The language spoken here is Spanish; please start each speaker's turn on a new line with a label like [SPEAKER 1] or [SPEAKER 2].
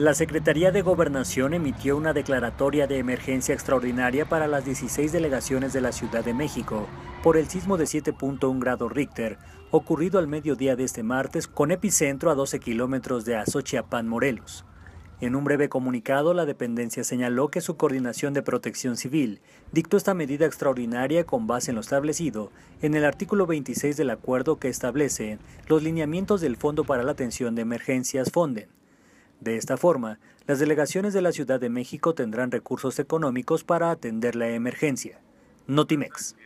[SPEAKER 1] La Secretaría de Gobernación emitió una declaratoria de emergencia extraordinaria para las 16 delegaciones de la Ciudad de México por el sismo de 7.1 grado Richter, ocurrido al mediodía de este martes con epicentro a 12 kilómetros de Azochiapán, Morelos. En un breve comunicado, la dependencia señaló que su coordinación de protección civil dictó esta medida extraordinaria con base en lo establecido en el artículo 26 del acuerdo que establece los lineamientos del Fondo para la Atención de Emergencias FONDEN de esta forma, las delegaciones de la Ciudad de México tendrán recursos económicos para atender la emergencia. Notimex.